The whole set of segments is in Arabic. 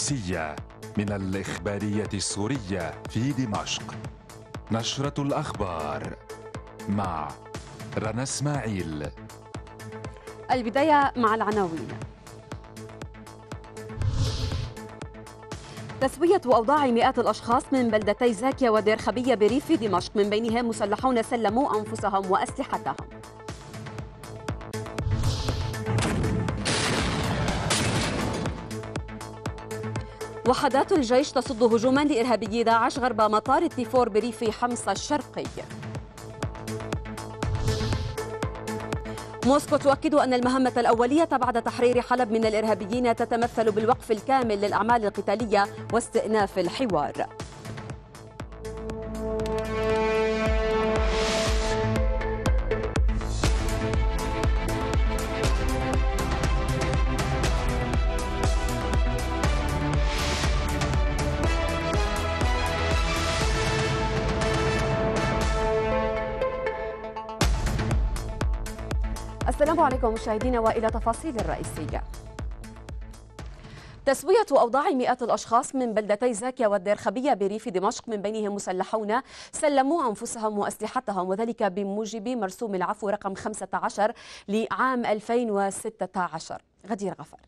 الرئيسية من الإخبارية السورية في دمشق نشرة الأخبار مع رنا اسماعيل البداية مع العناوين تسوية أوضاع مئات الأشخاص من بلدتي زاكيا ودير خبية بريف دمشق من بينهم مسلحون سلموا أنفسهم وأسلحتهم وحدات الجيش تصد هجوما لإرهابي داعش غرب مطار التيفور بريف حمص الشرقي موسكو تؤكد أن المهمة الأولية بعد تحرير حلب من الإرهابيين تتمثل بالوقف الكامل للأعمال القتالية واستئناف الحوار السلام عليكم مشاهدينا والى تفاصيل الرئيسيه تسوية أوضاع مئات الأشخاص من بلدتي زاكيا والدرخبية بريف دمشق من بينهم مسلحون سلموا أنفسهم وأسلحتهم وذلك بموجب مرسوم العفو رقم 15 لعام 2016 غدير غفر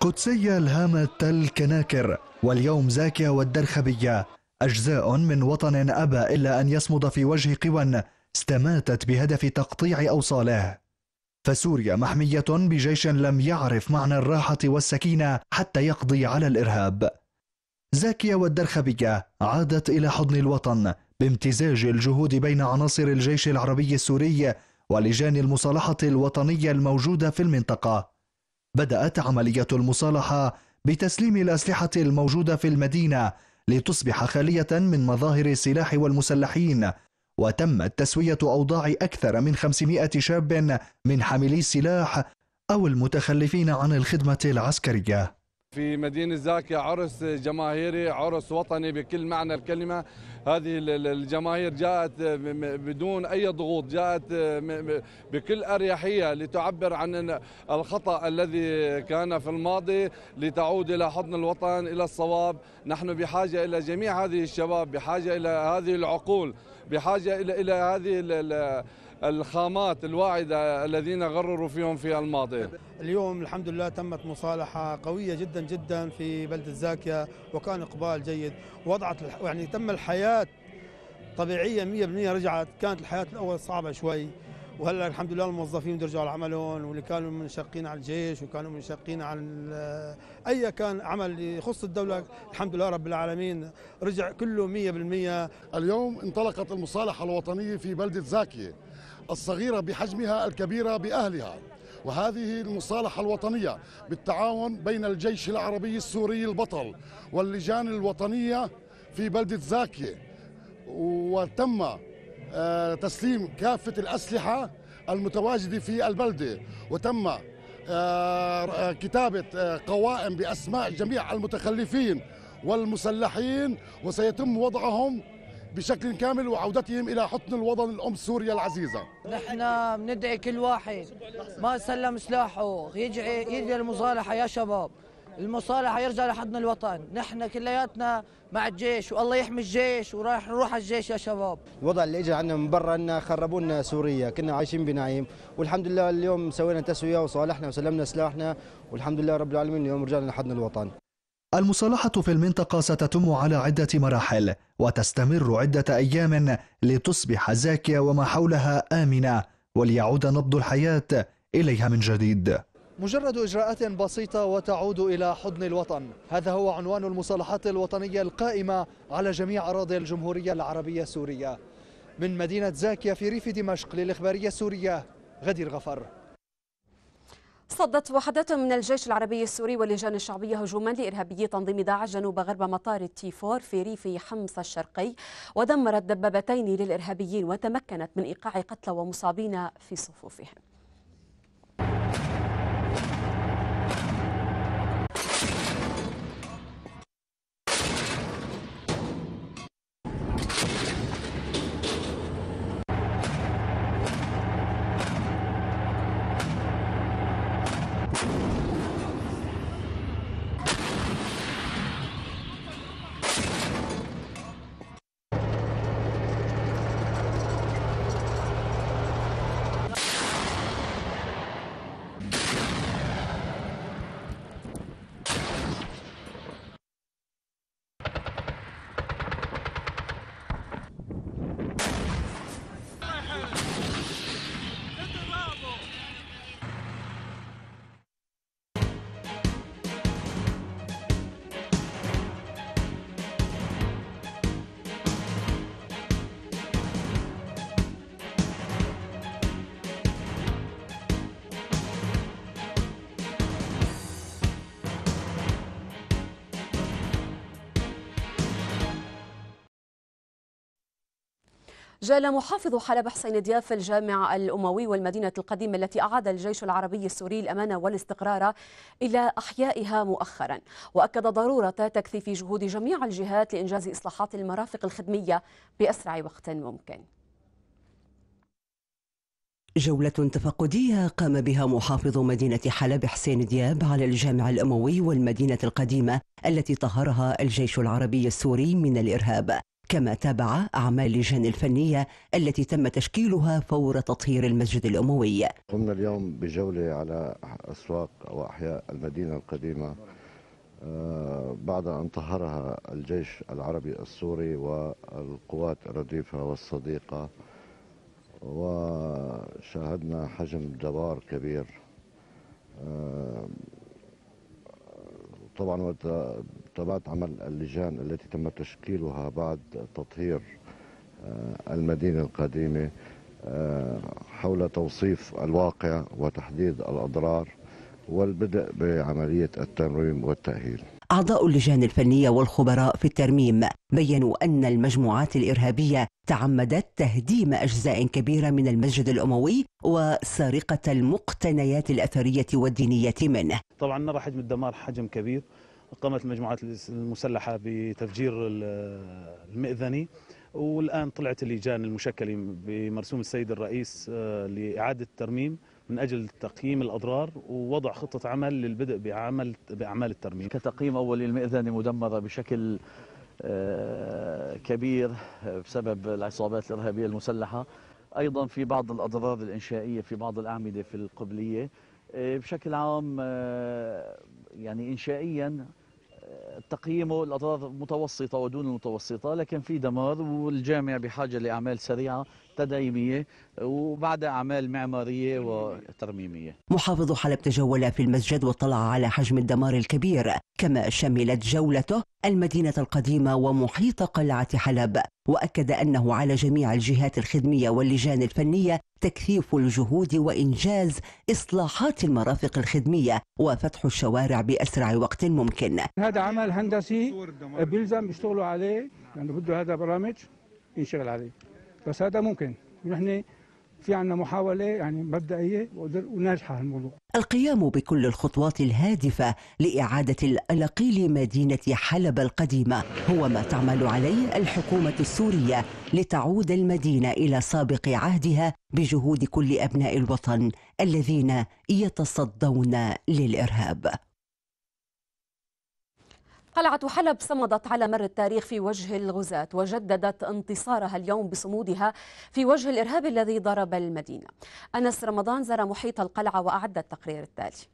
قدسية تل كناكر واليوم زاكيا والدرخبية أجزاء من وطن أبى إلا أن يصمد في وجه قوى استماتت بهدف تقطيع أوصاله فسوريا محمية بجيش لم يعرف معنى الراحة والسكينة حتى يقضي على الإرهاب زاكية والدرخبية عادت إلى حضن الوطن بامتزاج الجهود بين عناصر الجيش العربي السوري ولجان المصالحة الوطنية الموجودة في المنطقة بدأت عملية المصالحة بتسليم الأسلحة الموجودة في المدينة لتصبح خالية من مظاهر السلاح والمسلحين وتمت تسوية أوضاع أكثر من 500 شاب من حاملي السلاح أو المتخلفين عن الخدمة العسكرية في مدينة زاكية عرس جماهيري عرس وطني بكل معنى الكلمة هذه الجماهير جاءت بدون أي ضغوط جاءت بكل أريحية لتعبر عن الخطأ الذي كان في الماضي لتعود إلى حضن الوطن إلى الصواب نحن بحاجة إلى جميع هذه الشباب بحاجة إلى هذه العقول بحاجه الى الى هذه الخامات الواعده الذين غرروا فيهم في الماضي. اليوم الحمد لله تمت مصالحه قويه جدا جدا في بلده زاكيا وكان اقبال جيد وضعت يعني تم الحياه طبيعيه 100% رجعت كانت الحياه الاول صعبه شوي وهلا الحمد لله الموظفين بده يرجعوا لعملهم واللي كانوا منشقين على الجيش وكانوا منشقين على اي كان عمل يخص الدوله الحمد لله رب العالمين رجع كله 100% اليوم انطلقت المصالحه الوطنيه في بلده زاكيه الصغيره بحجمها الكبيره باهلها وهذه المصالحة الوطنية بالتعاون بين الجيش العربي السوري البطل واللجان الوطنية في بلدة زاكية وتم آه، تسليم كافة الأسلحة المتواجدة في البلدة وتم آه، آه، كتابة قوائم بأسماء جميع المتخلفين والمسلحين وسيتم وضعهم بشكل كامل وعودتهم الى حطن الوطن الام سوريا العزيزه. نحن بندعي كل واحد ما سلم سلاحه يجي يجي المصالحه يا شباب. المصالحه يرجع لحضن الوطن نحن كلياتنا مع الجيش والله يحمي الجيش وراح نروح على الجيش يا شباب الوضع اللي اجى عندنا من برا ان خربوا لنا سوريا كنا عايشين بنعيم والحمد لله اليوم سوينا تسويه وصالحنا وسلمنا سلاحنا والحمد لله رب العالمين اليوم رجعنا لحضن الوطن المصالحة في المنطقة ستتم على عدة مراحل وتستمر عدة أيام لتصبح زاكية وما حولها آمنة وليعود نبض الحياة إليها من جديد مجرد إجراءات بسيطة وتعود إلى حضن الوطن هذا هو عنوان المصالحات الوطنية القائمة على جميع أراضي الجمهورية العربية السورية من مدينة زاكية في ريف دمشق للإخبارية السورية غدير غفر صدت وحدات من الجيش العربي السوري واللجان الشعبية هجوما لإرهابي تنظيم داعش جنوب غرب مطار التيفور في ريف حمص الشرقي ودمرت دبابتين للإرهابيين وتمكنت من إيقاع قتلى ومصابين في صفوفهم جال محافظ حلب حسين دياب في الجامع الأموي والمدينة القديمة التي أعاد الجيش العربي السوري الأمانة والاستقرار إلى أحيائها مؤخرا وأكد ضرورة تكثيف جهود جميع الجهات لإنجاز إصلاحات المرافق الخدمية بأسرع وقت ممكن جولة تفقدية قام بها محافظ مدينة حلب حسين دياب على الجامع الأموي والمدينة القديمة التي طهرها الجيش العربي السوري من الإرهاب كما تابع أعمال اللجان الفنية التي تم تشكيلها فور تطهير المسجد الأموي قمنا اليوم بجولة على أسواق وأحياء المدينة القديمة آه، بعد أن طهرها الجيش العربي السوري والقوات الرديفة والصديقة وشاهدنا حجم دوار كبير آه، طبعا وقت طبيعة عمل اللجان التي تم تشكيلها بعد تطهير آه، المدينة القديمة آه، حول توصيف الواقع وتحديد الأضرار والبدء بعملية التنويم والتأهيل أعضاء اللجان الفنية والخبراء في الترميم بيّنوا أن المجموعات الإرهابية تعمدت تهديم أجزاء كبيرة من المسجد الأموي وسرقة المقتنيات الأثرية والدينية منه طبعا نرى حجم الدمار حجم كبير قامت المجموعات المسلحه بتفجير المئذني والان طلعت اللجان المشكله بمرسوم السيد الرئيس آه، لاعاده الترميم من اجل تقييم الاضرار ووضع خطه عمل للبدء بعمل باعمال الترميم. كتقييم اولي المئذنه مدمره بشكل آه، كبير آه، بسبب العصابات الارهابيه المسلحه، ايضا في بعض الاضرار الانشائيه في بعض الاعمده في القبليه، بشكل عام يعني إنشائيا آه، تقييمه الأضرار متوسطة ودون المتوسطة لكن في دمار والجامع بحاجة لأعمال سريعة تدعيمية وبعد أعمال معمارية وترميمية محافظ حلب تجول في المسجد واطلع على حجم الدمار الكبير كما شملت جولته المدينة القديمة ومحيط قلعة حلب وأكد أنه على جميع الجهات الخدمية واللجان الفنية تكثيف الجهود وإنجاز إصلاحات المرافق الخدمية وفتح الشوارع بأسرع وقت ممكن هذا عمل هندسي بيلزم يشتغلوا عليه لأنه يعني بده هذا برامج ينشغل عليه بس هذا ممكن ونحن في عنا محاولة يعني مبدئية وناجحة الموضوع القيام بكل الخطوات الهادفة لإعادة الألق لمدينة حلب القديمة هو ما تعمل عليه الحكومة السورية لتعود المدينة إلى سابق عهدها بجهود كل أبناء الوطن الذين يتصدون للإرهاب قلعة حلب صمدت على مر التاريخ في وجه الغزاة وجددت انتصارها اليوم بصمودها في وجه الإرهاب الذي ضرب المدينة أنس رمضان زار محيط القلعة وأعد التقرير التالي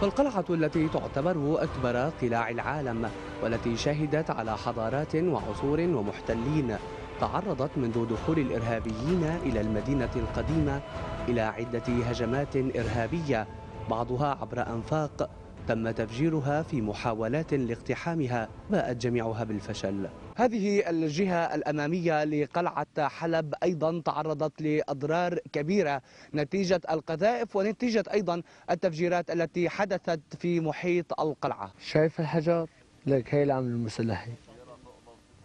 فالقلعة التي تعتبر أكبر قلاع العالم والتي شهدت على حضارات وعصور ومحتلين تعرضت منذ دخول الإرهابيين إلى المدينة القديمة إلى عدة هجمات إرهابية بعضها عبر أنفاق تم تفجيرها في محاولات لاقتحامها باءت جميعها بالفشل هذه الجهة الأمامية لقلعة حلب أيضا تعرضت لأضرار كبيرة نتيجة القذائف ونتيجة أيضا التفجيرات التي حدثت في محيط القلعة شايف الحجار؟ لك هي الأمن المسلحي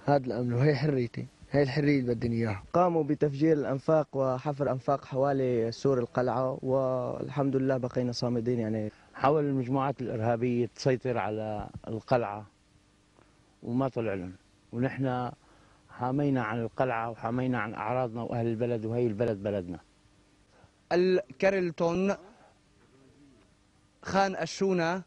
هذا الأمن وهي حريتي هاي الحرية اللي بدنا إياها قاموا بتفجير الأنفاق وحفر أنفاق حوالي سور القلعة والحمد لله بقينا صامدين يعني حاول المجموعات الإرهابية تسيطر على القلعة وما طلع لهم ونحن حامينا عن القلعة وحامينا عن أعراضنا وأهل البلد وهي البلد بلدنا الكارلتون خان الشونة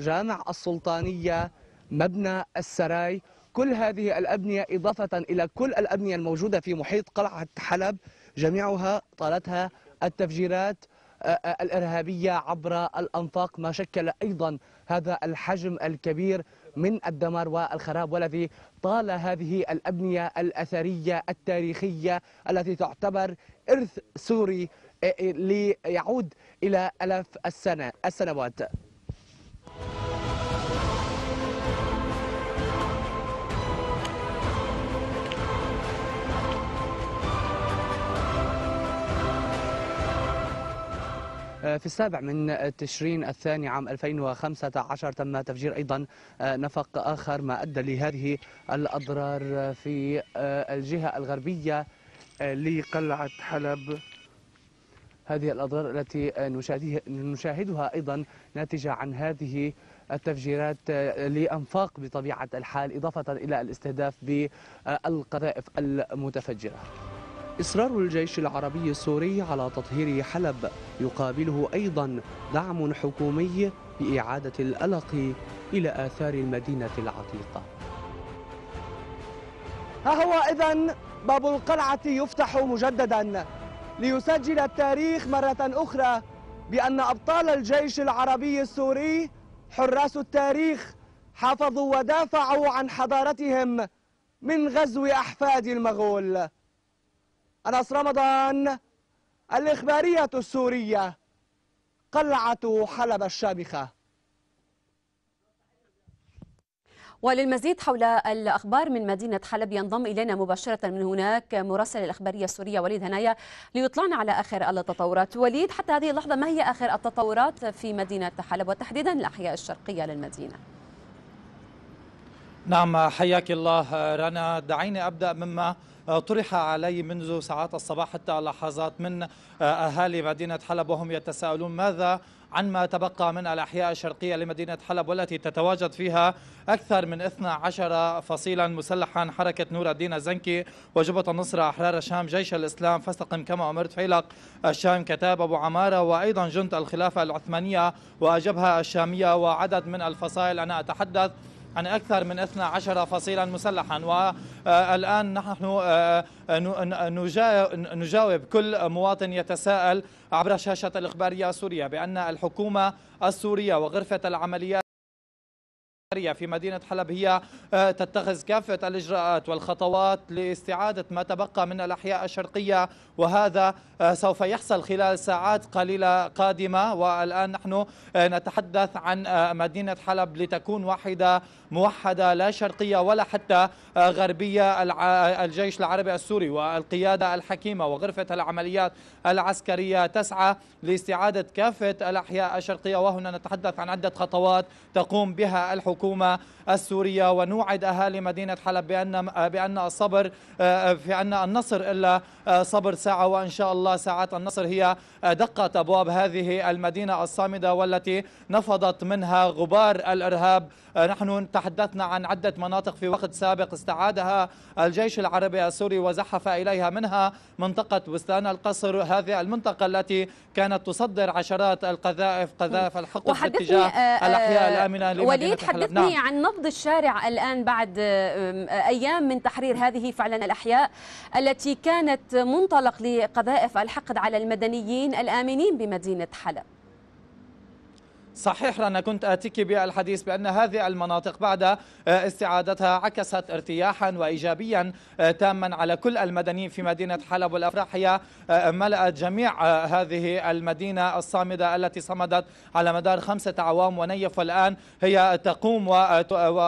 جامع السلطانية مبنى السراي كل هذه الأبنية إضافة إلى كل الأبنية الموجودة في محيط قلعة حلب جميعها طالتها التفجيرات آه، آه، الإرهابية عبر الأنفاق ما شكل أيضا هذا الحجم الكبير من الدمار والخراب والذي طال هذه الأبنية الأثرية التاريخية التي تعتبر إرث سوري آه، ليعود إلى ألاف السنة السنوات آه، في السابع من تشرين الثاني عام 2015 تم تفجير أيضا آه، نفق آخر ما أدى لهذه الأضرار في آه، الجهة الغربية لقلعة حلب هذه الأضرار التي نشاهدها أيضا ناتجة عن هذه التفجيرات لأنفاق بطبيعة الحال إضافة إلى الاستهداف بالقذائف المتفجرة إصرار الجيش العربي السوري على تطهير حلب يقابله أيضا دعم حكومي بإعادة الألق إلى آثار المدينة العتيقة ها هو إذا باب القلعة يفتح مجددا ليسجل التاريخ مرة أخرى بأن أبطال الجيش العربي السوري حراس التاريخ حافظوا ودافعوا عن حضارتهم من غزو أحفاد المغول أنس رمضان الإخبارية السورية قلعة حلب الشامخة وللمزيد حول الأخبار من مدينة حلب ينضم إلينا مباشرة من هناك مراسل الأخبارية السورية وليد هنايا ليطلعنا على آخر التطورات وليد حتى هذه اللحظة ما هي آخر التطورات في مدينة حلب وتحديدا الأحياء الشرقية للمدينة؟ نعم حياك الله رنا دعيني أبدأ مما آه، طرح علي منذ ساعات الصباح حتى لحظات من آه، أهالي مدينة حلب وهم يتساءلون ماذا عن ما تبقى من الأحياء الشرقية لمدينة حلب والتي تتواجد فيها أكثر من 12 فصيلا مسلحا حركة نور الدين الزنكي وجبهة النصرة أحرار الشام جيش الإسلام فاستقم كما أمرت فيلق الشام كتاب أبو عمارة وأيضا جند الخلافة العثمانية وأجبها الشامية وعدد من الفصائل أنا أتحدث عن أكثر من 12 فصيلا مسلحا والآن نحن آه، آه، نجاوب كل مواطن يتساءل عبر شاشة الإخبارية السورية بأن الحكومة السورية وغرفة العمليات في مدينة حلب هي آه، تتخذ كافة الإجراءات والخطوات لاستعادة ما تبقى من الأحياء الشرقية وهذا آه، سوف يحصل خلال ساعات قليلة قادمة والآن نحن آه، نتحدث عن مدينة حلب لتكون واحدة موحدة لا شرقية ولا حتى غربية الجيش العربي السوري والقيادة الحكيمة وغرفة العمليات العسكرية تسعى لاستعادة كافة الأحياء الشرقية وهنا نتحدث عن عدة خطوات تقوم بها الحكومة الحكومة السورية ونوعد أهالي مدينة حلب بأن آه، بأن الصبر آه، آه، في أن النصر إلا صبر ساعة وإن شاء الله ساعات النصر هي دقة أبواب هذه المدينة الصامدة والتي نفضت منها غبار الإرهاب نحن تحدثنا عن عدة مناطق في وقت سابق استعادها الجيش العربي السوري وزحف إليها منها منطقة بستان القصر هذه المنطقة التي كانت تصدر عشرات القذائف قذائف الحقل في اتجاه الأحياء الآمنة لمدينة وليد حلب نعم. عن نبض الشارع الآن بعد أيام من تحرير هذه فعلا الأحياء التي كانت منطلق لقذائف الحقد على المدنيين الآمنين بمدينة حلب صحيح أنا كنت آتيك بالحديث بأن هذه المناطق بعد آه، استعادتها عكست ارتياحا وإيجابيا آه، تاما على كل المدنيين في مدينة حلب والأفراح هي آه، ملأت جميع هذه المدينة الصامدة التي صمدت على مدار خمسة أعوام ونيف والآن هي تقوم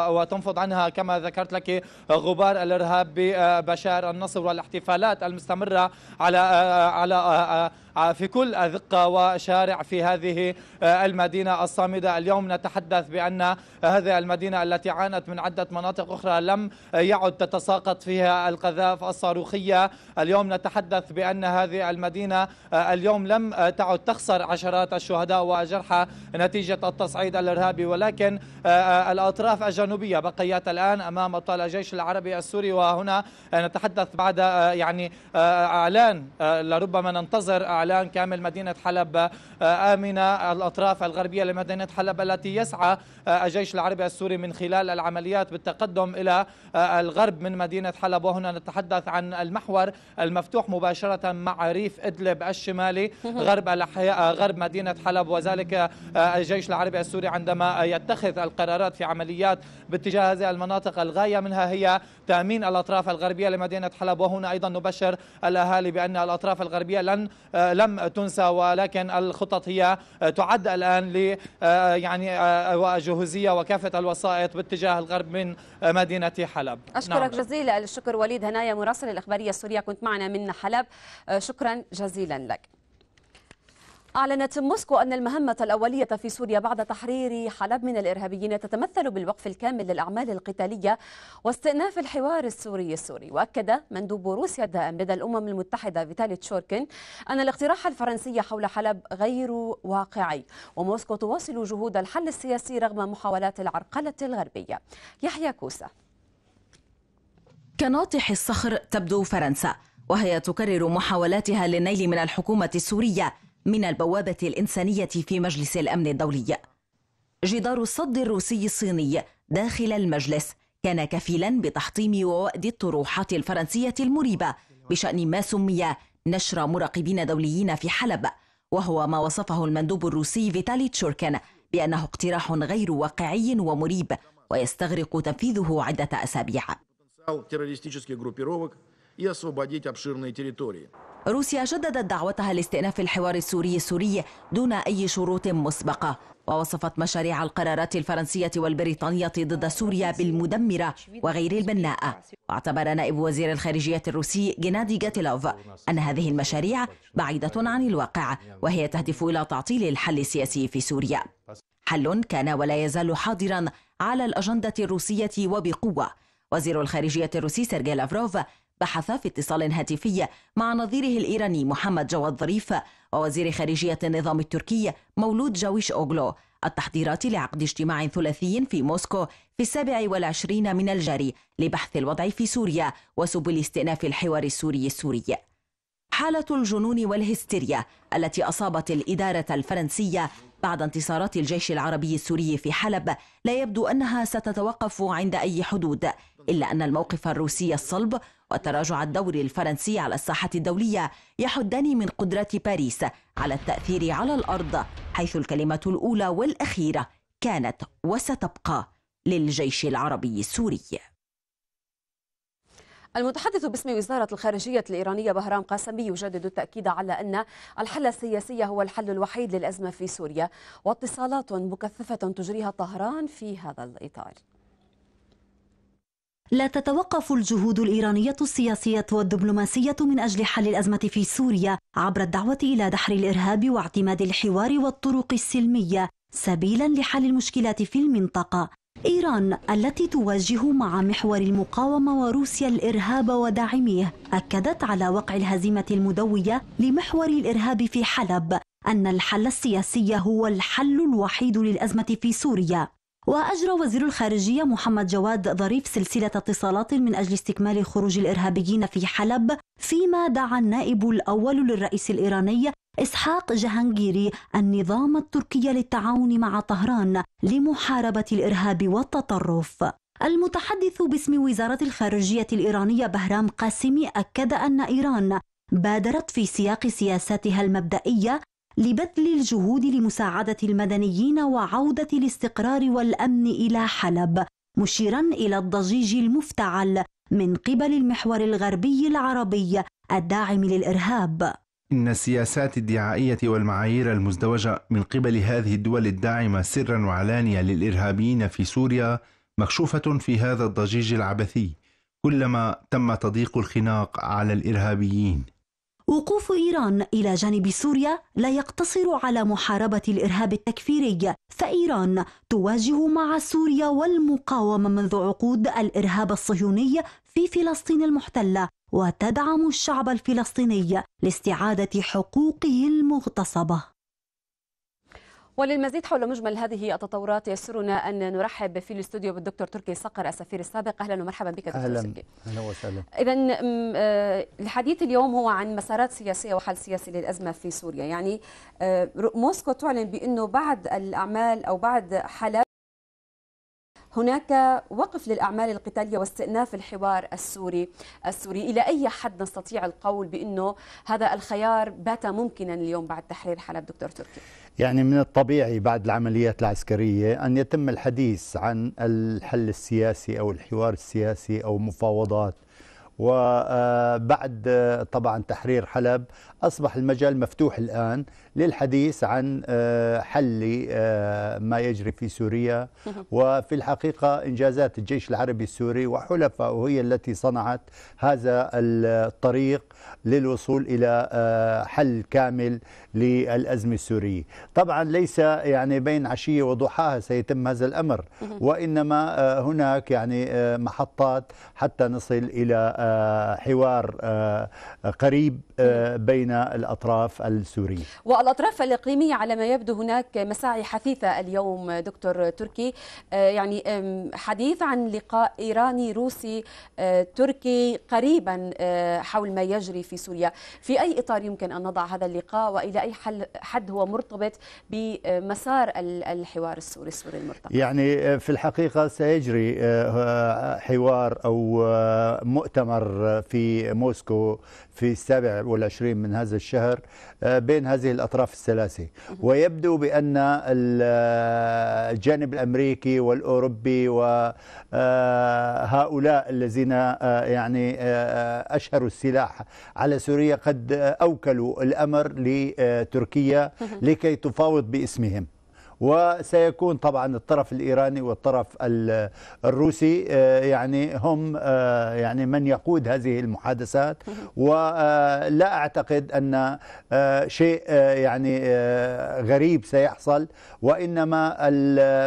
وتنفض عنها كما ذكرت لك غبار الإرهاب ببشار النصر والاحتفالات المستمرة على على آه، في كل أذقة وشارع في هذه آه، المدينة الصامدة اليوم نتحدث بأن آه، هذه المدينة التي عانت من عدة مناطق أخرى لم يعد تتساقط فيها القذائف الصاروخية اليوم نتحدث بأن هذه المدينة اليوم لم تعد تخسر عشرات الشهداء والجرحى نتيجة التصعيد الإرهابي ولكن الأطراف الجنوبية بقيت الآن أمام طال الجيش العربي السوري وهنا نتحدث بعد يعني إعلان لربما ننتظر الان كامل مدينه حلب آه، امنه الاطراف الغربيه لمدينه حلب التي يسعى آه، الجيش العربي السوري من خلال العمليات بالتقدم الى آه، الغرب من مدينه حلب وهنا نتحدث عن المحور المفتوح مباشره مع ريف ادلب الشمالي غرب غرب مدينه حلب وذلك الجيش العربي السوري عندما يتخذ القرارات في عمليات باتجاه هذه المناطق الغايه منها هي تامين الاطراف الغربيه لمدينه حلب وهنا ايضا نبشر الاهالي بان الاطراف الغربيه لن لم تنسى ولكن الخطط هي آه، تعد الان ل آه، آه، يعني وجهوزيه وكافه الوسائط باتجاه الغرب من مدينه حلب اشكرك نعم. جزيل الشكر وليد هنايا مراسل الاخباريه السوريه كنت معنا من حلب شكرا جزيلا لك أعلنت موسكو أن المهمة الأولية في سوريا بعد تحرير حلب من الإرهابيين تتمثل بالوقف الكامل للأعمال القتالية واستئناف الحوار السوري السوري وأكد مندوب روسيا الدائم لدى الأمم المتحدة فيتالي تشوركن أن الاقتراح الفرنسي حول حلب غير واقعي وموسكو تواصل جهود الحل السياسي رغم محاولات العرقلة الغربية يحيى كوسة كناطح الصخر تبدو فرنسا وهي تكرر محاولاتها للنيل من الحكومة السورية من البوابة الإنسانية في مجلس الأمن الدولي جدار الصد الروسي الصيني داخل المجلس كان كفيلا بتحطيم ووأد الطروحات الفرنسية المريبة بشأن ما سمي نشر مراقبين دوليين في حلب وهو ما وصفه المندوب الروسي فيتالي تشوركن بأنه اقتراح غير واقعي ومريب ويستغرق تنفيذه عدة أسابيع. روسيا جددت دعوتها لاستئناف الحوار السوري السوري دون أي شروط مسبقة ووصفت مشاريع القرارات الفرنسية والبريطانية ضد سوريا بالمدمرة وغير البناءة واعتبر نائب وزير الخارجية الروسي جنادي جاتيلوف أن هذه المشاريع بعيدة عن الواقع وهي تهدف إلى تعطيل الحل السياسي في سوريا حل كان ولا يزال حاضرا على الأجندة الروسية وبقوة وزير الخارجية الروسي سيرجي لافروف بحث في اتصال هاتفي مع نظيره الإيراني محمد جواد ظريف ووزير خارجية النظام التركي مولود جاويش أوغلو التحضيرات لعقد اجتماع ثلاثي في موسكو في السابع والعشرين من الجاري لبحث الوضع في سوريا وسبل استئناف الحوار السوري السوري حالة الجنون والهستيريا التي أصابت الإدارة الفرنسية بعد انتصارات الجيش العربي السوري في حلب لا يبدو أنها ستتوقف عند أي حدود إلا أن الموقف الروسي الصلب وتراجع الدور الفرنسي على الساحة الدولية يحدان من قدرة باريس على التأثير على الأرض حيث الكلمة الأولى والأخيرة كانت وستبقى للجيش العربي السوري المتحدث باسم وزارة الخارجية الإيرانية بهرام قاسمي يجدد التأكيد على أن الحل السياسي هو الحل الوحيد للأزمة في سوريا واتصالات مكثفة تجريها طهران في هذا الإطار لا تتوقف الجهود الإيرانية السياسية والدبلوماسية من أجل حل الأزمة في سوريا عبر الدعوة إلى دحر الإرهاب واعتماد الحوار والطرق السلمية سبيلا لحل المشكلات في المنطقة إيران التي تواجه مع محور المقاومة وروسيا الإرهاب وداعميه أكدت على وقع الهزيمة المدوية لمحور الإرهاب في حلب أن الحل السياسي هو الحل الوحيد للأزمة في سوريا وأجرى وزير الخارجية محمد جواد ظريف سلسلة اتصالات من أجل استكمال خروج الإرهابيين في حلب فيما دعا النائب الأول للرئيس الإيراني إسحاق جهانجيري النظام التركي للتعاون مع طهران لمحاربة الإرهاب والتطرف المتحدث باسم وزارة الخارجية الإيرانية بهرام قاسمي أكد أن إيران بادرت في سياق سياساتها المبدئية لبذل الجهود لمساعدة المدنيين وعودة الاستقرار والأمن إلى حلب مشيرا إلى الضجيج المفتعل من قبل المحور الغربي العربي الداعم للإرهاب إن السياسات الدعائية والمعايير المزدوجة من قبل هذه الدول الداعمة سرا وعلانية للإرهابيين في سوريا مكشوفة في هذا الضجيج العبثي كلما تم تضييق الخناق على الإرهابيين وقوف إيران إلى جانب سوريا لا يقتصر على محاربة الإرهاب التكفيري فإيران تواجه مع سوريا والمقاومة منذ عقود الإرهاب الصهيوني في فلسطين المحتلة وتدعم الشعب الفلسطيني لاستعادة حقوقه المغتصبة وللمزيد حول مجمل هذه التطورات يسرنا أن نرحب في الاستوديو بالدكتور تركي صقر السفير السابق أهلا ومرحبا بك دكتور أهلا تركي أهلا وسهلا إذا آه، الحديث اليوم هو عن مسارات سياسية وحل سياسي للأزمة في سوريا يعني آه، موسكو تعلن بأنه بعد الأعمال أو بعد حلب هناك وقف للأعمال القتالية واستئناف الحوار السوري السوري إلى أي حد نستطيع القول بأنه هذا الخيار بات ممكنا اليوم بعد تحرير حلب دكتور تركي يعني من الطبيعي بعد العمليات العسكرية أن يتم الحديث عن الحل السياسي أو الحوار السياسي أو مفاوضات وبعد آه، آه، طبعا تحرير حلب أصبح المجال مفتوح الآن للحديث عن آه، حل آه، ما يجري في سوريا وفي الحقيقة إنجازات الجيش العربي السوري وحلفائه هي التي صنعت هذا الطريق للوصول إلى آه، حل كامل للأزمة السورية طبعا ليس يعني بين عشية وضحاها سيتم هذا الأمر وإنما هناك يعني محطات حتى نصل إلى حوار قريب آه، بين الأطراف السورية والأطراف الإقليمية على ما يبدو هناك مساعي حثيثة اليوم دكتور تركي آه، يعني حديث عن لقاء إيراني روسي آه، تركي قريبا حول ما يجري في سوريا في أي إطار يمكن أن نضع هذا اللقاء وإلى أي حد هو مرتبط بمسار الحوار السوري السوري المرتقب يعني في الحقيقة سيجري حوار أو مؤتمر في موسكو في السابع والعشرين من هذا الشهر آه، بين هذه الأطراف الثلاثة ويبدو بأن الجانب الأمريكي والأوروبي وهؤلاء آه، الذين آه، يعني أشهروا السلاح على سوريا قد أوكلوا الأمر لتركيا لكي تفاوض باسمهم وسيكون طبعا الطرف الإيراني والطرف الروسي آه، يعني هم آه، يعني من يقود هذه المحادثات ولا آه، أعتقد أن شيء يعني غريب سيحصل وإنما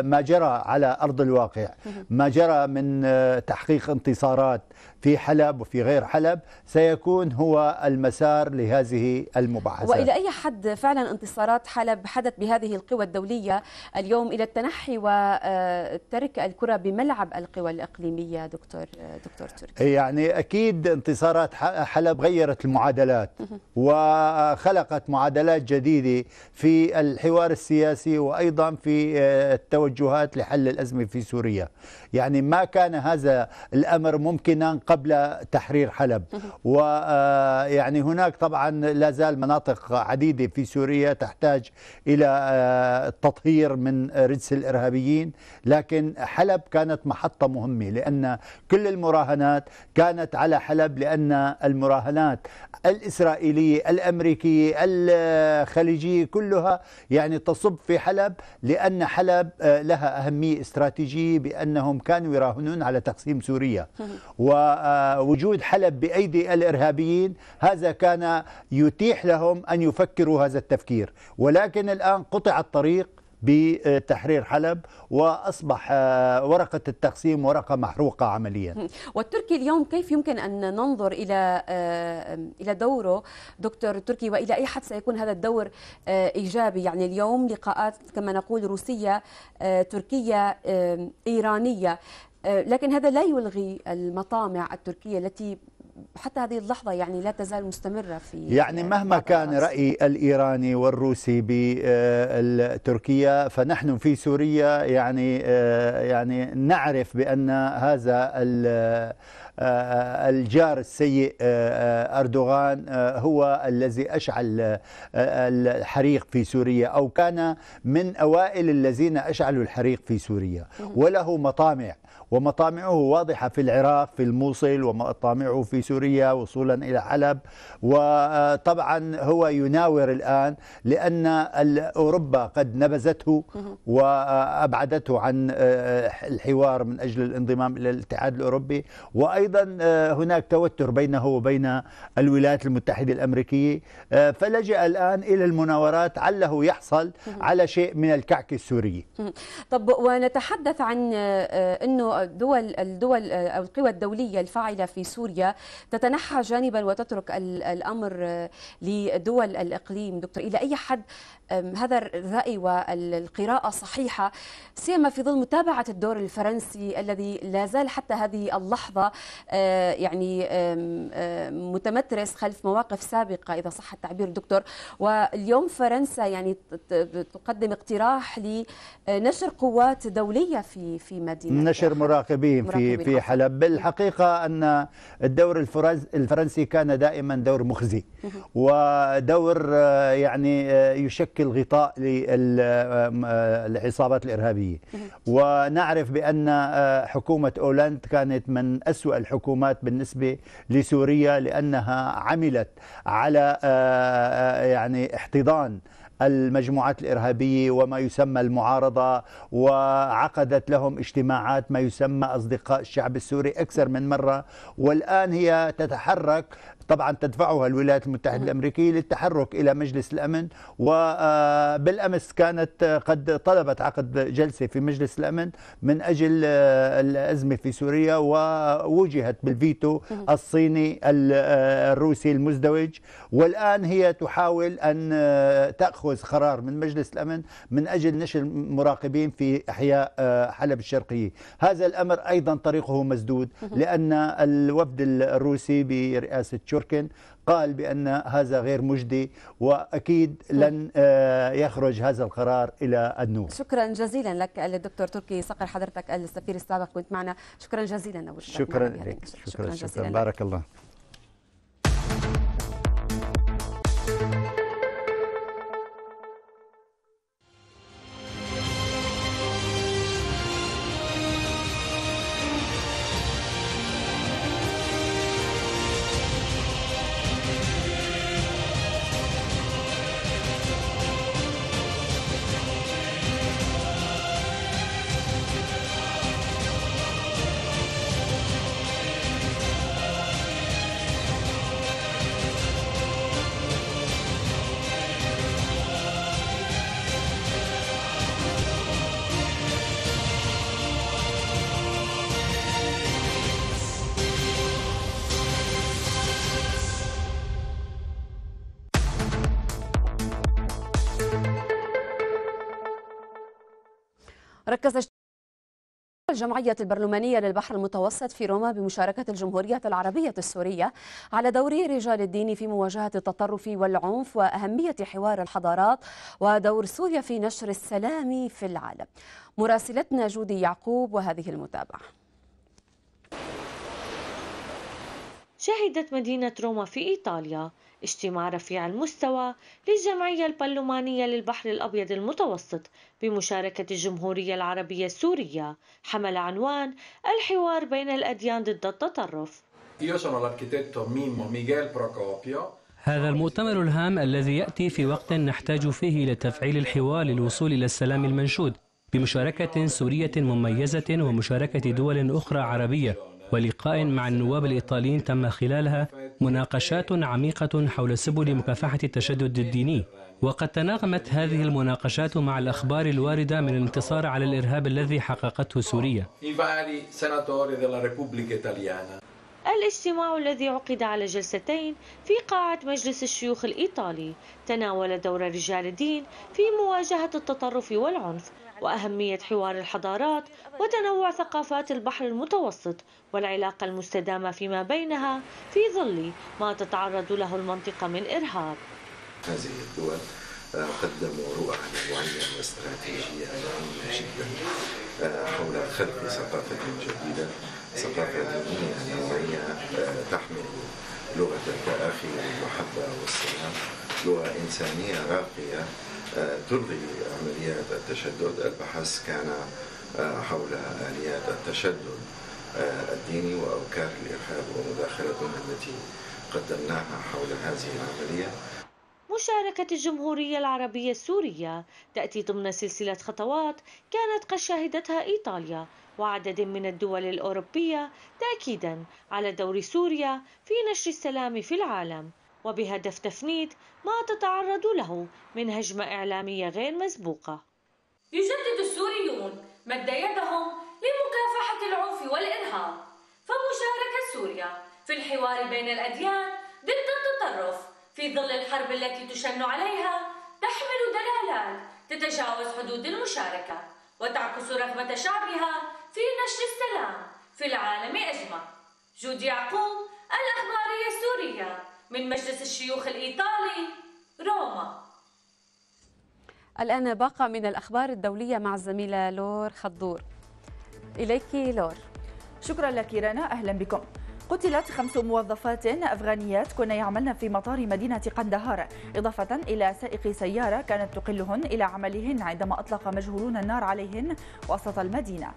ما جرى على أرض الواقع ما جرى من تحقيق انتصارات في حلب وفي غير حلب سيكون هو المسار لهذه المباحثات وإلى أي حد فعلا انتصارات حلب حدت بهذه القوى الدولية اليوم إلى التنحي وترك الكرة بملعب القوى الإقليمية دكتور دكتور تركي يعني أكيد انتصارات حلب غيرت المعادلات وخلقت معادلات جديدة في الحوار السياسي وأيضا في آه، التوجهات لحل الأزمة في سوريا يعني ما كان هذا الأمر ممكنا قبل تحرير حلب ويعني آه، هناك طبعا لا زال مناطق عديدة في سوريا تحتاج إلى التطهير آه، من رجس الإرهابيين لكن حلب كانت محطة مهمة لأن كل المراهنات كانت على حلب لأن المراهنات الإسرائيلية الأمريكية الخليجية كلها يعني تصب في حلب لأن حلب آه، لها أهمية استراتيجية بأنهم كانوا يراهنون على تقسيم سوريا و وجود حلب بأيدي الإرهابيين هذا كان يتيح لهم أن يفكروا هذا التفكير ولكن الآن قطع الطريق بتحرير حلب واصبح آه، ورقه التقسيم ورقه محروقه عمليا. والتركي اليوم كيف يمكن ان ننظر الى آه، الى دوره دكتور تركي والى اي حد سيكون هذا الدور آه، ايجابي يعني اليوم لقاءات كما نقول روسيه تركيه ايرانيه آه، لكن هذا لا يلغي المطامع التركية التي حتى هذه اللحظة يعني لا تزال مستمرة في يعني آه، مهما كان الأرض. رأي الإيراني والروسي بتركيا فنحن في سوريا يعني آه، يعني نعرف بأن هذا الجار السيء أردوغان هو الذي أشعل الحريق في سوريا أو كان من أوائل الذين أشعلوا الحريق في سوريا وله مطامع ومطامعه واضحة في العراق في الموصل ومطامعه في سوريا وصولا إلى حلب وطبعا هو يناور الآن لأن أوروبا قد نبذته وأبعدته عن آه، الحوار من أجل الانضمام إلى الاتحاد الأوروبي وأيضا آه، هناك توتر بينه وبين الولايات المتحدة الأمريكية آه، فلجأ الآن إلى المناورات عله يحصل على شيء من الكعك السوري طب ونتحدث عن أنه دول الدول او القوى الدوليه الفاعله في سوريا تتنحى جانبا وتترك الامر آه، لدول الاقليم دكتور الى اي حد هذا الراي والقراءه صحيحه سيما في ظل متابعه الدور الفرنسي الذي لا زال حتى هذه اللحظه آه، يعني متمترس خلف مواقف سابقه اذا صح التعبير دكتور واليوم فرنسا يعني تقدم اقتراح لنشر قوات دوليه في في مدينه نشر مراقبين في في حلب بالحقيقه ان الدور الفرنسي كان دائما دور مخزي ودور آه، يعني آه، يشكل غطاء آه، للعصابات الارهابيه ونعرف بان حكومه اولاند كانت من اسوا الحكومات بالنسبه لسوريا لانها عملت على يعني احتضان المجموعات الإرهابية وما يسمى المعارضة وعقدت لهم اجتماعات ما يسمى أصدقاء الشعب السوري أكثر من مرة والآن هي تتحرك طبعا تدفعها الولايات المتحدة الأمريكية للتحرك إلى مجلس الأمن وبالأمس آه، كانت آه، قد طلبت عقد جلسة في مجلس الأمن من أجل آه، الأزمة في سوريا ووجهت بالفيتو الصيني الروسي المزدوج والآن هي تحاول أن تأخذ قرار من مجلس الأمن من أجل نشر مراقبين في أحياء حلب الشرقية هذا الأمر أيضا طريقه مسدود لأن الوفد الروسي برئاسة شو يوركن قال بأن هذا غير مجدي وأكيد لن آه، يخرج هذا القرار إلى النور شكرا جزيلا لك الدكتور تركي صقر حضرتك السفير السابق كنت معنا شكرا جزيلا شكرا لك شكرا, شكرا, شكرا, شكرا بارك الله ركز الجمعية البرلمانية للبحر المتوسط في روما بمشاركة الجمهورية العربية السورية على دور رجال الدين في مواجهة التطرف والعنف وأهمية حوار الحضارات ودور سوريا في نشر السلام في العالم مراسلتنا جودي يعقوب وهذه المتابعة شهدت مدينة روما في إيطاليا اجتماع رفيع المستوى للجمعية البرلمانية للبحر الأبيض المتوسط بمشاركة الجمهورية العربية السورية حمل عنوان الحوار بين الأديان ضد التطرف هذا المؤتمر الهام الذي يأتي في وقت نحتاج فيه إلى تفعيل الحوار للوصول إلى السلام المنشود بمشاركة سورية مميزة ومشاركة دول أخرى عربية ولقاء مع النواب الإيطاليين تم خلالها مناقشات عميقة حول سبل مكافحة التشدد الديني وقد تناغمت هذه المناقشات مع الأخبار الواردة من الانتصار على الإرهاب الذي حققته سوريا الاجتماع الذي عقد على جلستين في قاعة مجلس الشيوخ الإيطالي تناول دور رجال الدين في مواجهة التطرف والعنف وأهمية حوار الحضارات وتنوع ثقافات البحر المتوسط والعلاقة المستدامة فيما بينها في ظل ما تتعرض له المنطقة من إرهاب هذه الدول آه، قدموا رؤى نوعية واستراتيجية مهمة جدا آه، حول خلق ثقافة جديدة ثقافة دينية نوعية آه، تحمل لغة التآخي والمحبة والسلام لغة إنسانية راقية تلغي عمليات التشدد البحث كان آه، حول آليات التشدد آه، الديني وأوكار الإرهاب ومداخلتنا التي قدمناها حول هذه العملية مشاركة الجمهورية العربية السورية تأتي ضمن سلسلة خطوات كانت قد شهدتها إيطاليا وعدد من الدول الأوروبية تأكيدا على دور سوريا في نشر السلام في العالم وبهدف تفنيد ما تتعرض له من هجمة إعلامية غير مسبوقة يجدد السوريون مد يدهم لمكافحة العنف والإرهاب فمشاركة سوريا في الحوار بين الأديان ضد التطرف في ظل الحرب التي تشن عليها تحمل دلالات تتجاوز حدود المشاركة وتعكس رغبة شعبها في نشر السلام في العالم أجمع جود يعقوب الأخبارية السورية من مجلس الشيوخ الإيطالي روما الآن باقة من الأخبار الدولية مع الزميلة لور خضور إليك لور شكرا لك رنا أهلا بكم قتلت خمس موظفات أفغانيات كن يعملن في مطار مدينة قندهار إضافة إلى سائق سيارة كانت تقلهن إلى عملهن عندما أطلق مجهولون النار عليهن وسط المدينة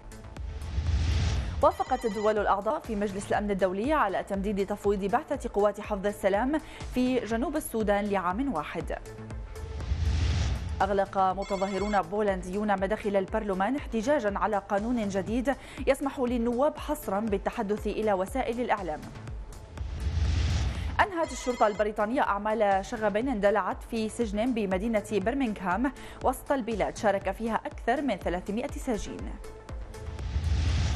وافقت الدول الأعضاء في مجلس الأمن الدولي على تمديد تفويض بعثة قوات حفظ السلام في جنوب السودان لعام واحد أغلق متظاهرون بولنديون مداخل البرلمان احتجاجا على قانون جديد يسمح للنواب حصرا بالتحدث إلى وسائل الإعلام أنهت الشرطة البريطانية أعمال شغب اندلعت في سجن بمدينة برمنغهام وسط البلاد شارك فيها أكثر من 300 سجين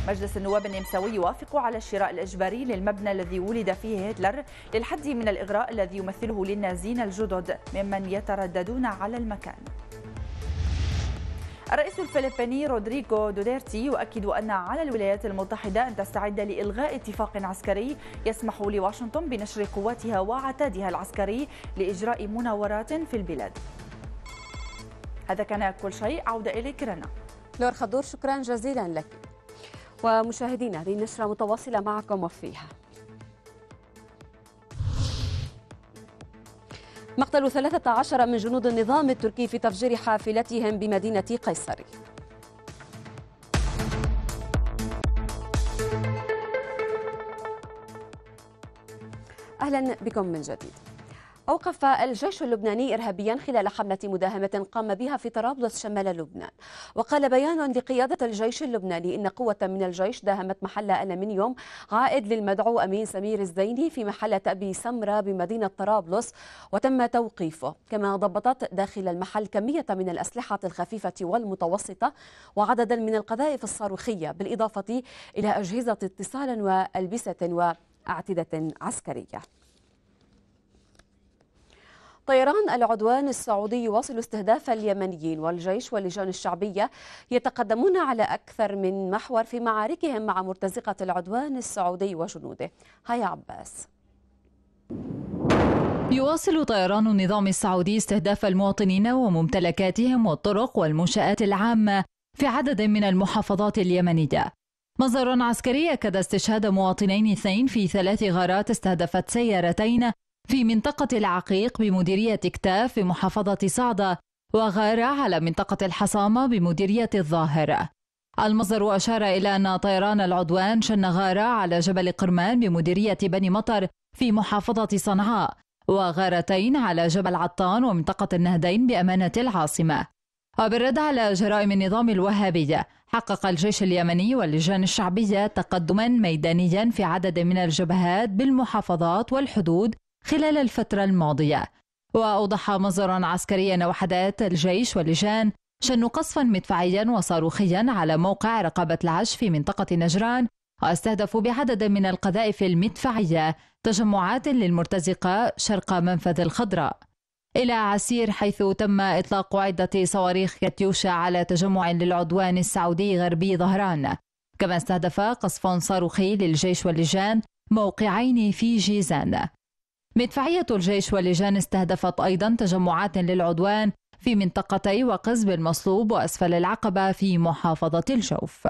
مجلس النواب النمساوي يوافق على الشراء الإجباري للمبنى الذي ولد فيه هتلر للحد من الإغراء الذي يمثله للنازيين الجدد ممن يترددون على المكان الرئيس الفلبيني رودريغو دوديرتي يؤكد أن على الولايات المتحدة أن تستعد لإلغاء اتفاق عسكري يسمح لواشنطن بنشر قواتها وعتادها العسكري لإجراء مناورات في البلاد هذا كان كل شيء عودة إليك رنا لور خضور شكرا جزيلا لك ومشاهدينا هذه النشرة متواصلة معكم وفيها مقتل 13 من جنود النظام التركي في تفجير حافلتهم بمدينة قيصر أهلا بكم من جديد أوقف الجيش اللبناني إرهابيا خلال حملة مداهمة قام بها في طرابلس شمال لبنان وقال بيان لقيادة الجيش اللبناني إن قوة من الجيش داهمت محل ألمنيوم عائد للمدعو أمين سمير الزيني في محلة أبي سمرة بمدينة طرابلس وتم توقيفه كما ضبطت داخل المحل كمية من الأسلحة الخفيفة والمتوسطة وعددا من القذائف الصاروخية بالإضافة إلى أجهزة اتصال وألبسة واعتدة عسكرية طيران العدوان السعودي يواصل استهداف اليمنيين والجيش واللجان الشعبية يتقدمون على أكثر من محور في معاركهم مع مرتزقة العدوان السعودي وجنوده هيا عباس يواصل طيران النظام السعودي استهداف المواطنين وممتلكاتهم والطرق والمنشآت العامة في عدد من المحافظات اليمنية مصدر عسكري أكد استشهاد مواطنين اثنين في ثلاث غارات استهدفت سيارتين في منطقة العقيق بمديرية كتاف بمحافظة صعدة وغارة على منطقة الحصامة بمديرية الظاهرة المصدر أشار إلى أن طيران العدوان شن غارة على جبل قرمان بمديرية بني مطر في محافظة صنعاء وغارتين على جبل عطان ومنطقة النهدين بأمانة العاصمة وبالرد على جرائم النظام الوهابي حقق الجيش اليمني واللجان الشعبية تقدما ميدانيا في عدد من الجبهات بالمحافظات والحدود خلال الفترة الماضية وأوضح مصدر عسكري أن وحدات الجيش واللجان شنوا قصفا مدفعيا وصاروخيا على موقع رقابة العش في منطقة نجران واستهدفوا بعدد من القذائف المدفعية تجمعات للمرتزقة شرق منفذ الخضراء إلى عسير حيث تم إطلاق عدة صواريخ كاتيوشا على تجمع للعدوان السعودي غربي ظهران كما استهدف قصف صاروخي للجيش واللجان موقعين في جيزان مدفعية الجيش واللجان استهدفت أيضا تجمعات للعدوان في منطقتي وقزب المصلوب وأسفل العقبة في محافظة الجوف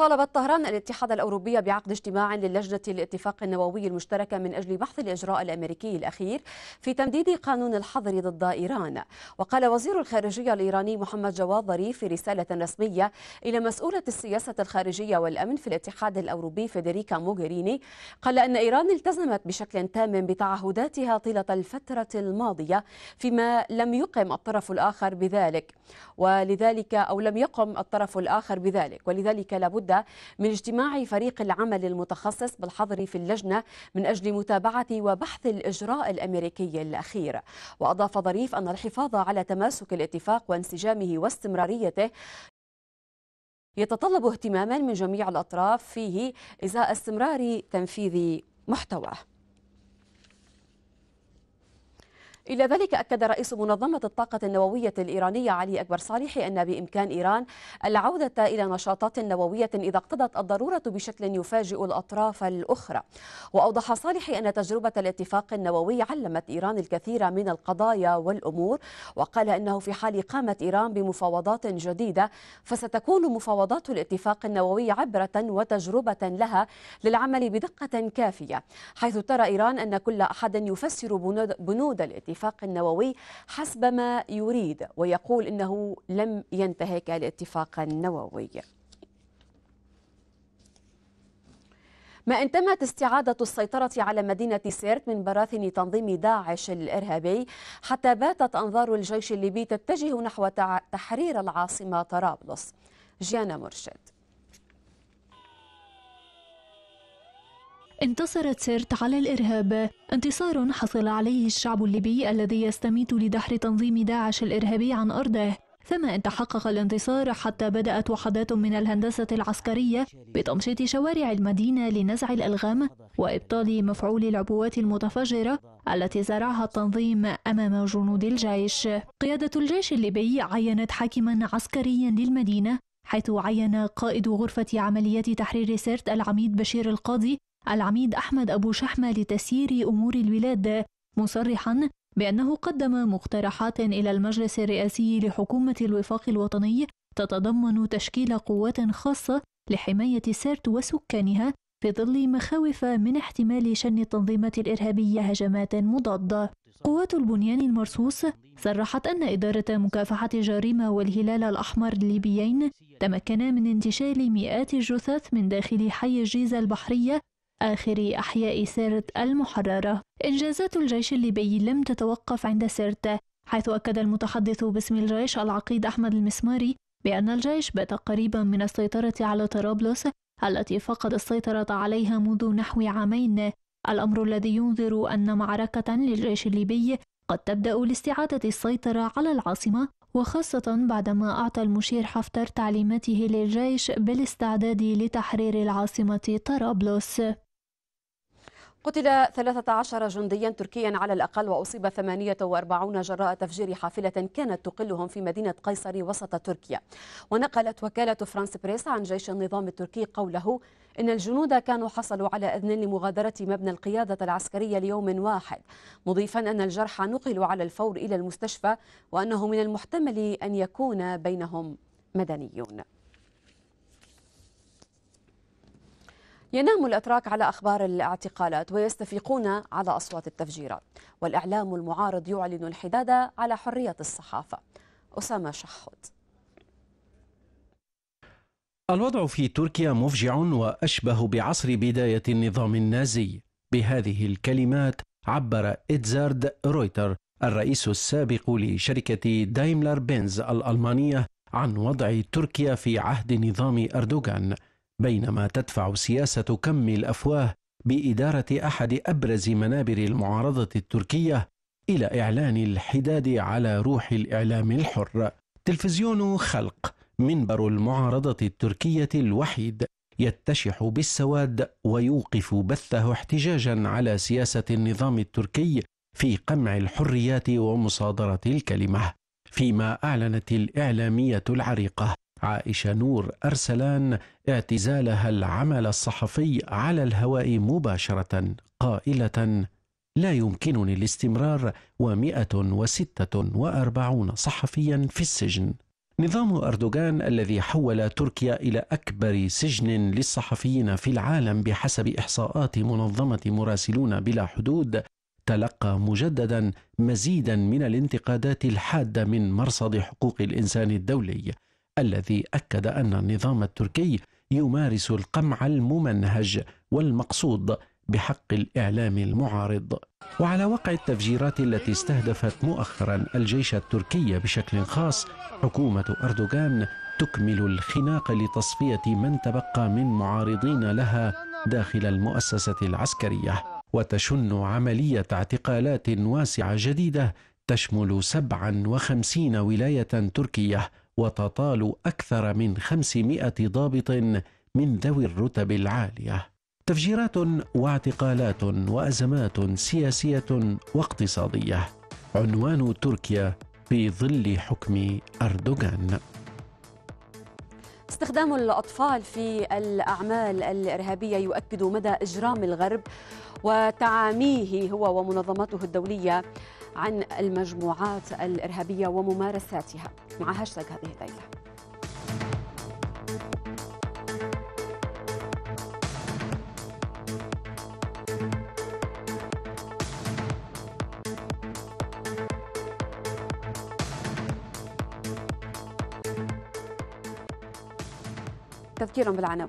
طالبت طهران الاتحاد الأوروبي بعقد اجتماع للجنة الاتفاق النووي المشتركة من أجل بحث الإجراء الأمريكي الأخير في تمديد قانون الحظر ضد إيران وقال وزير الخارجية الإيراني محمد جواد ظريف في رسالة رسمية إلى مسؤولة السياسة الخارجية والأمن في الاتحاد الأوروبي فيدريكا موغيريني قال أن إيران التزمت بشكل تام بتعهداتها طيلة الفترة الماضية فيما لم يقم الطرف الآخر بذلك ولذلك أو لم يقم الطرف الآخر بذلك ولذلك لابد المستفيدة من اجتماع فريق العمل المتخصص بالحظر في اللجنة من أجل متابعة وبحث الإجراء الأمريكي الأخير وأضاف ظريف أن الحفاظ على تماسك الاتفاق وانسجامه واستمراريته يتطلب اهتماما من جميع الأطراف فيه إزاء استمرار تنفيذ محتواه إلى ذلك أكد رئيس منظمة الطاقة النووية الإيرانية علي أكبر صالحي أن بإمكان إيران العودة إلى نشاطات نووية إذا اقتضت الضرورة بشكل يفاجئ الأطراف الأخرى وأوضح صالحي أن تجربة الاتفاق النووي علمت إيران الكثير من القضايا والأمور وقال أنه في حال قامت إيران بمفاوضات جديدة فستكون مفاوضات الاتفاق النووي عبرة وتجربة لها للعمل بدقة كافية حيث ترى إيران أن كل أحد يفسر بنود الاتفاق الاتفاق النووي حسب ما يريد ويقول انه لم ينتهك الاتفاق النووي ما ان تمت استعادة السيطرة على مدينة سيرت من براثن تنظيم داعش الإرهابي حتى باتت أنظار الجيش الليبي تتجه نحو تحرير العاصمة طرابلس جيانا مرشد انتصرت سرت على الإرهاب انتصار حصل عليه الشعب الليبي الذي يستميت لدحر تنظيم داعش الإرهابي عن أرضه ثم أن تحقق الانتصار حتى بدأت وحدات من الهندسة العسكرية بتمشيط شوارع المدينة لنزع الألغام وإبطال مفعول العبوات المتفجرة التي زرعها التنظيم أمام جنود الجيش قيادة الجيش الليبي عينت حاكما عسكريا للمدينة حيث عين قائد غرفة عمليات تحرير سرت العميد بشير القاضي العميد أحمد أبو شحمة لتسيير أمور البلاد مصرحا بأنه قدم مقترحات إلى المجلس الرئاسي لحكومة الوفاق الوطني تتضمن تشكيل قوات خاصة لحماية سرت وسكانها في ظل مخاوف من احتمال شن التنظيمات الإرهابية هجمات مضادة قوات البنيان المرصوص صرحت أن إدارة مكافحة الجريمة والهلال الأحمر الليبيين تمكنا من انتشال مئات الجثث من داخل حي الجيزة البحرية آخر أحياء سرت المحررة إنجازات الجيش الليبي لم تتوقف عند سرت حيث أكد المتحدث باسم الجيش العقيد أحمد المسماري بأن الجيش بات قريبا من السيطرة على طرابلس التي فقد السيطرة عليها منذ نحو عامين الأمر الذي ينذر أن معركة للجيش الليبي قد تبدأ لاستعادة السيطرة على العاصمة وخاصة بعدما أعطى المشير حفتر تعليماته للجيش بالاستعداد لتحرير العاصمة طرابلس قتل 13 جنديا تركيا على الأقل وأصيب 48 جراء تفجير حافلة كانت تقلهم في مدينة قيصر وسط تركيا ونقلت وكالة فرانس بريس عن جيش النظام التركي قوله إن الجنود كانوا حصلوا على إذن لمغادرة مبنى القيادة العسكرية ليوم واحد مضيفا أن الجرحى نقلوا على الفور إلى المستشفى وأنه من المحتمل أن يكون بينهم مدنيون ينام الأتراك على أخبار الاعتقالات ويستفيقون على أصوات التفجيرات والإعلام المعارض يعلن الحداد على حرية الصحافة أسامة شحوت الوضع في تركيا مفجع وأشبه بعصر بداية النظام النازي بهذه الكلمات عبر ادزارد رويتر الرئيس السابق لشركة دايملر بنز الألمانية عن وضع تركيا في عهد نظام أردوغان بينما تدفع سياسة كم الأفواه بإدارة أحد أبرز منابر المعارضة التركية إلى إعلان الحداد على روح الإعلام الحر. تلفزيون خلق منبر المعارضة التركية الوحيد يتشح بالسواد ويوقف بثه احتجاجا على سياسة النظام التركي في قمع الحريات ومصادرة الكلمة، فيما أعلنت الإعلامية العريقة عائشة نور أرسلان اعتزالها العمل الصحفي على الهواء مباشرة قائلة لا يمكنني الاستمرار ومئة وستة وأربعون صحفيا في السجن نظام أردوغان الذي حول تركيا إلى أكبر سجن للصحفيين في العالم بحسب إحصاءات منظمة مراسلون بلا حدود تلقى مجددا مزيدا من الانتقادات الحاده من مرصد حقوق الانسان الدولي الذي أكد أن النظام التركي يمارس القمع الممنهج والمقصود بحق الإعلام المعارض وعلى وقع التفجيرات التي استهدفت مؤخرا الجيش التركي بشكل خاص حكومة أردوغان تكمل الخناق لتصفية من تبقى من معارضين لها داخل المؤسسة العسكرية وتشن عملية اعتقالات واسعة جديدة تشمل 57 ولاية تركية وتطال أكثر من 500 ضابط من ذوي الرتب العالية تفجيرات واعتقالات وأزمات سياسية واقتصادية عنوان تركيا في ظل حكم أردوغان استخدام الأطفال في الأعمال الإرهابية يؤكد مدى إجرام الغرب وتعاميه هو ومنظماته الدولية عن المجموعات الإرهابية وممارساتها مع هاشتاج هذه الليلة تذكيرا بالعناوين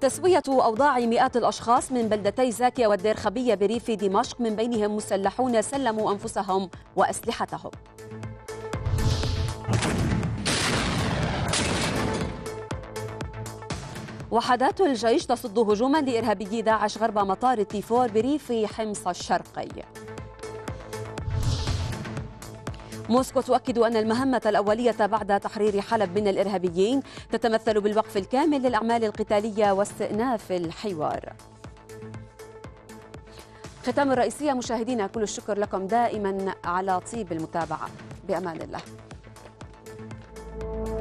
تسوية أوضاع مئات الأشخاص من بلدتي زاكية والدير خبية بريف دمشق من بينهم مسلحون سلموا أنفسهم وأسلحتهم وحدات الجيش تصد هجوما لإرهابي داعش غرب مطار التيفور بريف حمص الشرقي موسكو تؤكد أن المهمة الأولية بعد تحرير حلب من الإرهابيين تتمثل بالوقف الكامل للأعمال القتالية واستئناف الحوار ختام الرئيسية مشاهدينا كل الشكر لكم دائما على طيب المتابعة بأمان الله